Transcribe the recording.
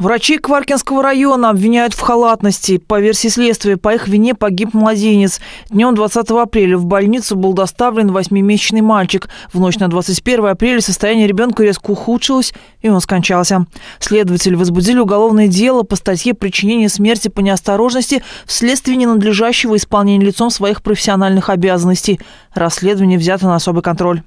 Врачи Кваркинского района обвиняют в халатности. По версии следствия, по их вине погиб младенец. Днем 20 апреля в больницу был доставлен восьмимесячный мальчик. В ночь на 21 апреля состояние ребенка резко ухудшилось, и он скончался. Следователи возбудили уголовное дело по статье «Причинение смерти по неосторожности вследствие ненадлежащего исполнения лицом своих профессиональных обязанностей». Расследование взято на особый контроль.